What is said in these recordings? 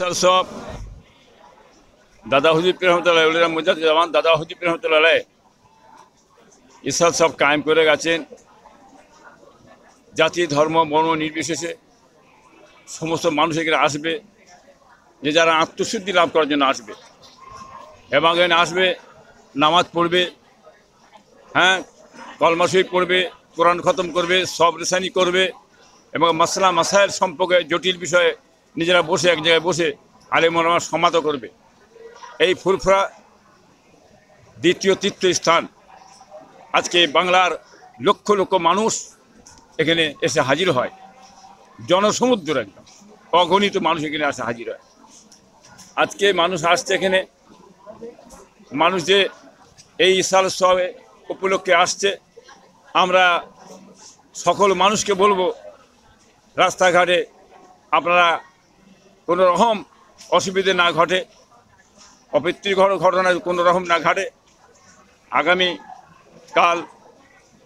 sir সব দাদা হুজুর রহমতুল্লাহ মুজাদুজ্জামান দাদা হুজির রহমতুল্লাহ ঈশ্বর সব কায়েম করে গেছেন জাতি ধর্ম বর্ণ নির্বিশেষে সমস্ত মানুষ এখানে আসবে যে যারা আত্মসিদ্ধি লাভ করার জন্য আসবে এবং এখানে আসবে নামাজ পড়বে হ্যাঁ কলমাশই পড়বে কোরআন খতম করবে সব রেশানি করবে এবং মাসলা মাসায়ের সম্পর্কে জটিল বিষয়ে নিজেরা বসে এক জায়গায় বসে আলিমুলামা সমাত করবে এই ফুরফুরা দ্বিতীয় তৃতীয় স্থান আজকে বাংলার লক্ষ লক্ষ মানুষ এখানে এসে হাজির হয় জনসমুদ্র একদম অগণিত মানুষ এখানে আসে হাজির হয় আজকে মানুষ আসছে এখানে মানুষ যে এই ইসাল সবে উপলক্ষে আসছে আমরা সকল মানুষকে বলবো রাস্তাঘাটে আপনারা কোনো রকম অসুবিধে না ঘটে অপৃত্তির ঘটনা কোনো রকম না ঘটে আগামী কাল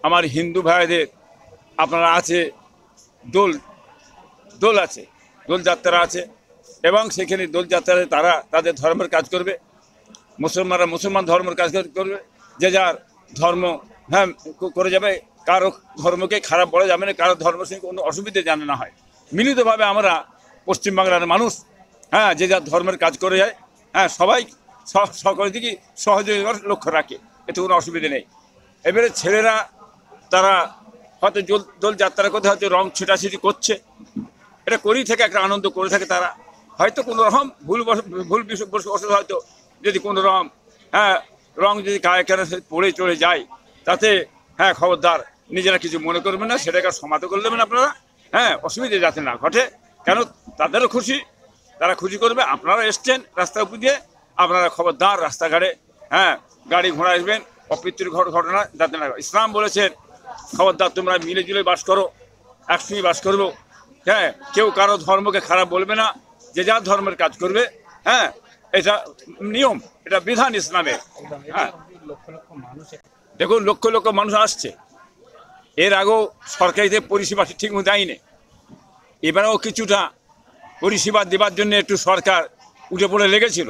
আমার হিন্দু ভাইদের আপনারা আছে দোল দোল আছে দোলযাত্রা আছে এবং সেখানে দোলযাত্রায় তারা তাদের ধর্মের কাজ করবে মুসলমানরা মুসলমান ধর্মের কাজ করবে যে যার ধর্ম হ্যাঁ করে যাবে কারো ধর্মকে খারাপ বলা যাবে না কারো ধর্ম সঙ্গে কোনো অসুবিধে জানে না হয় মিলিতভাবে আমরা পশ্চিমবাংলার মানুষ হ্যাঁ যে যার ধর্মের কাজ করে যায় হ্যাঁ সবাই সকলের দিকে সহযোগিতার লক্ষ্য রাখে এতে কোনো অসুবিধে নেই এবারে ছেলেরা তারা হয়তো জল দোল যাত্রার কথা হয়তো রং ছিটাছিটি করছে এটা করেই থেকে একটা আনন্দ করে থাকে তারা হয়তো কোনো রকম ভুল ভুল বিষয় হয়তো যদি কোনো রকম হ্যাঁ রং যদি গায়ে কেন পড়ে চলে যায় তাতে হ্যাঁ খবরদার নিজেরা কিছু মনে করবেন না সেটাকে করে করলেন আপনারা হ্যাঁ অসুবিধা যাতে না ঘটে কেন তাদেরও খুশি তারা খুশি করবে আপনারা এসছেন রাস্তা উপর দিয়ে আপনারা খবরদার রাস্তাঘাটে হ্যাঁ গাড়ি ঘোড়া আসবেন ঘর ঘটনা যাতে না ইসলাম বলেছেন খবরদার তোমরা মিলে জুলে বাস করো একসঙ্গে বাস করবো হ্যাঁ কেউ কারো ধর্মকে খারাপ বলবে না যে যার ধর্মের কাজ করবে হ্যাঁ এটা নিয়ম এটা বিধান ইসলামে হ্যাঁ দেখুন লক্ষ লক্ষ মানুষ আসছে এর আগেও সরকারিতে পরিষেবা ঠিক মতো দেয়নি এবারেও কিছুটা পরিষেবা দেবার জন্য একটু সরকার উঠে পড়ে লেগেছিল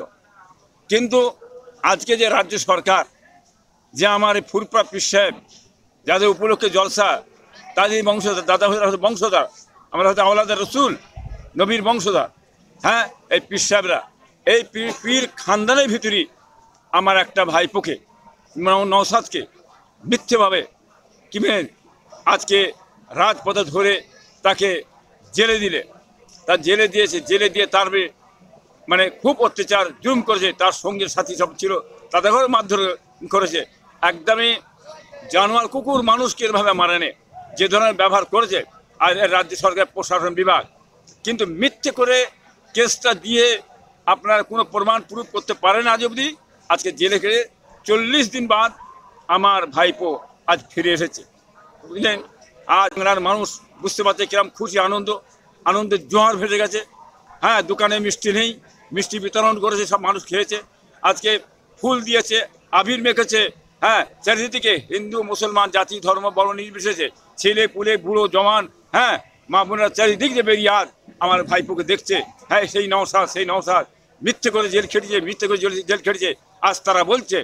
কিন্তু আজকে যে রাজ্য সরকার যে আমার এই পীর সাহেব যাদের উপলক্ষে জলসা তাদের বংশধর দাদা হয়তো বংশধর আমরা হয়তো আওলাদা রসুল নবীর বংশধর হ্যাঁ এই পীর সাহেবরা এই পীর পীর খানদানের ভিতরই আমার একটা ভাইপোকে নওসাদকে মিথ্যেভাবে কিভাবে আজকে রাজপথে ধরে তাকে জেলে দিলে তার জেলে দিয়েছে জেলে দিয়ে তার মানে খুব অত্যাচার জুম করেছে তার সঙ্গীর সাথী সব ছিল তাদের ঘরে মারধর করেছে একদমই জানোয়ার কুকুর মানুষকে এভাবে মারেনে যে ধরনের ব্যবহার করেছে আর রাজ্য সরকার প্রশাসন বিভাগ কিন্তু মিথ্যে করে কেসটা দিয়ে আপনার কোনো প্রমাণ প্রুফ করতে পারে না আজ অবধি আজকে জেলে খেয়ে চল্লিশ দিন বাদ আমার ভাইপো আজ ফিরে এসেছে বুঝলেন আজ মানুষ বুঝতে পারছে কিরম খুশি আনন্দ আনন্দের জোয়ার ভেসে গেছে হ্যাঁ দোকানে মিষ্টি নেই মিষ্টি বিতরণ করেছে সব মানুষ খেয়েছে আজকে ফুল দিয়েছে আবির মেখেছে হ্যাঁ চারিদিকে হিন্দু মুসলমান জাতি ধর্ম বড় নির্বিশেষে ছেলে পুলে বুড়ো জওয়ান হ্যাঁ মা বোনরা চারিদিক যে বেরিয়ে আর আমার ভাইপোকে দেখছে হ্যাঁ সেই নওসার সেই নওসার মিথ্যে করে জেল খেটেছে মিথ্যে করে জেল খেটেছে আজ তারা বলছে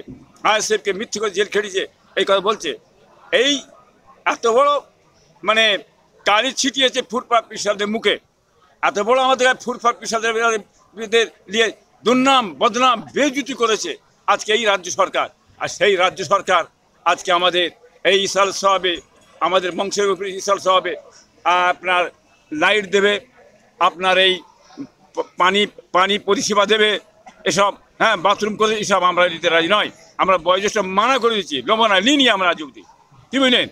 সেফকে মিথ্যে করে জেল খেটেছে এই কথা বলছে এই এত বড় মানে কালি ছিটিয়েছে ফুরফাট পিসাদের মুখে এত বড় আমাদের ফুরফাট পিসাদের নিয়ে দুর্নাম বদনাম বেজুতি করেছে আজকে এই রাজ্য সরকার আর সেই রাজ্য সরকার আজকে আমাদের এই ইসাল সাহাবে আমাদের বংশের উপরে ইসাল সাহাবে আপনার লাইট দেবে আপনার এই পানি পানি পরিষেবা দেবে এসব হ্যাঁ বাথরুম করে এসব আমরা দিতে রাজি নয় আমরা বয়োজ্যেষ্ঠ মানা করে দিচ্ছি নিই নি আমরা যুক্তি কি বুঝলেন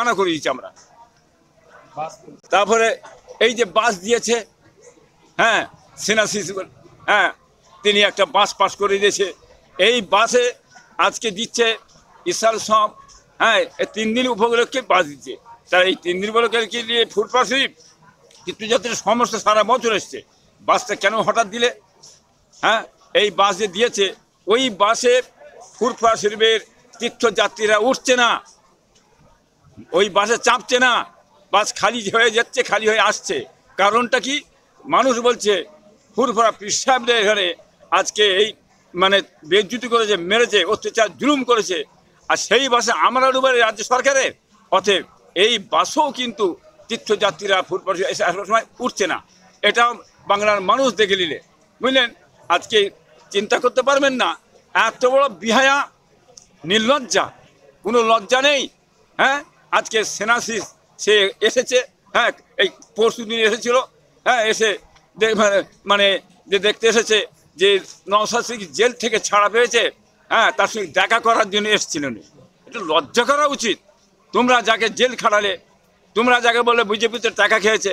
মানা করে দিচ্ছি আমরা তারপরে এই যে বাস দিয়েছে হ্যাঁ সেনা সিনাসিস হ্যাঁ তিনি একটা বাস পাস করে দিয়েছে এই বাসে আজকে দিচ্ছে ইসাল সব হ্যাঁ এই তিন দিন উপলক্ষে বাস দিচ্ছে তার এই তিন দিন উপলক্ষে কি কিন্তু যাতে সমস্যা সারা বছর এসছে বাসটা কেন হঠাৎ দিলে হ্যাঁ এই বাস যে দিয়েছে ওই বাসে ফুরফা শরীফের তীর্থযাত্রীরা উঠছে না ওই বাসে চাপছে না বাস খালি হয়ে যাচ্ছে খালি হয়ে আসছে কারণটা কি মানুষ বলছে হুরফরা পিসাবদের এখানে আজকে এই মানে বেজ্যুতি করেছে মেরেছে অত্যাচার জুলুম করেছে আর সেই বাসে আমরা ডুবে রাজ্য সরকারের অতএব এই বাসও কিন্তু তীর্থযাত্রীরা ফুটপাথ এসে আসার সময় উঠছে না এটা বাংলার মানুষ দেখে নিলে বুঝলেন আজকে চিন্তা করতে পারবেন না এত বড় বিহায়া নির্লজ্জা কোনো লজ্জা নেই হ্যাঁ আজকে সেনাশিস সে এসেছে হ্যাঁ এই পরশু দিন এসেছিল হ্যাঁ এসে মানে মানে যে দেখতে এসেছে যে নওসাদ জেল থেকে ছাড়া পেয়েছে হ্যাঁ তার সঙ্গে দেখা করার জন্য এসেছিলেন এটা লজ্জা করা উচিত তোমরা যাকে জেল খাড়ালে তোমরা যাকে বলে বিজেপিতে টাকা খেয়েছে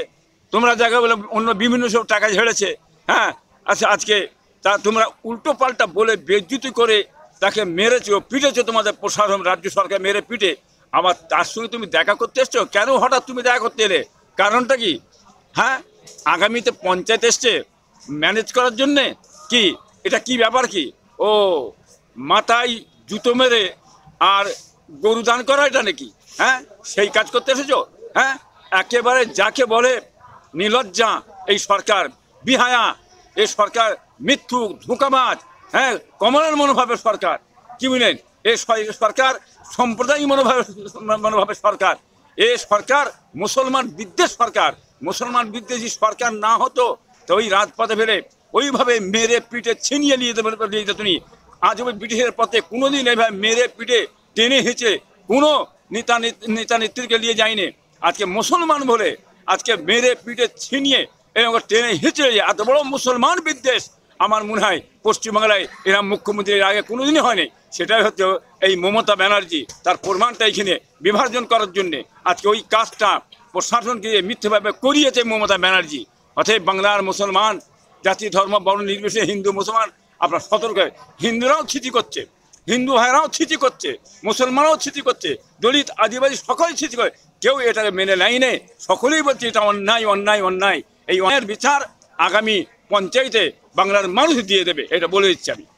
তোমরা যাকে বলে অন্য বিভিন্ন সব টাকা ঝেড়েছে হ্যাঁ আচ্ছা আজকে তা তোমরা উল্টো পাল্টা বলে বেদ্যুতি করে তাকে মেরেছ পিটেছ তোমাদের প্রশাসন রাজ্য সরকার মেরে পিটে আমার তার সঙ্গে তুমি দেখা করতে এসছো কেন হঠাৎ তুমি দেখা করতে এলে কারণটা কি হ্যাঁ আগামীতে পঞ্চায়েত এসছে ম্যানেজ করার জন্যে কি এটা কি ব্যাপার কি ও মাথায় জুতো মেরে আর গরু দান করা এটা নাকি হ্যাঁ সেই কাজ করতে এসেছো হ্যাঁ একেবারে যাকে বলে নিলজ্জা এই সরকার বিহায়া এই সরকার মিথ্যুক মাছ হ্যাঁ কমলের মনোভাবের সরকার কি বুঝলেন এ সরকার সম্প্রদায় মনোভাবে মনোভাবে সরকার এ সরকার মুসলমান বিদ্বেষ সরকার মুসলমান বিদ্বেষী সরকার না হতো তো ওই রাজপথে ফেলে ওইভাবে মেরে পিঠে ছিনিয়ে নিয়ে নিয়ে যেত আজ ওই ব্রিটিশের পথে কোনোদিন এভাবে মেরে পিঠে টেনে হেঁচে কোনো নেতা নেতা নেত্রীকে নিয়ে যায়নি আজকে মুসলমান বলে আজকে মেরে পিঠে ছিনিয়ে এরকম টেনে হেঁচে এত বড় মুসলমান বিদ্বেষ আমার মনে হয় পশ্চিমবাংলায় এরা মুখ্যমন্ত্রীর আগে কোনোদিনই হয়নি সেটাই হচ্ছে এই মমতা ব্যানার্জি তার প্রমাণটা এখানে বিভার্জন করার জন্যে আজকে ওই কাজটা প্রশাসনকে মিথ্যেভাবে করিয়েছে মমতা ব্যানার্জি অথব বাংলার মুসলমান জাতি ধর্ম বর্ণ নির্বিশেষে হিন্দু মুসলমান আপনার সতর্ক হিন্দুরাও ছিটি করছে হিন্দু ভাইরাও ছিটি করছে মুসলমানরাও ছিটি করছে দলিত আদিবাসী সকলেই ছিটি করে কেউ এটাকে মেনে নেয় নেই সকলেই বলছে এটা অন্যায় অন্যায় অন্যায় এই অন্যায়ের বিচার আগামী পঞ্চায়েতে বাংলার মানুষ দিয়ে দেবে এটা বলে দিচ্ছি আমি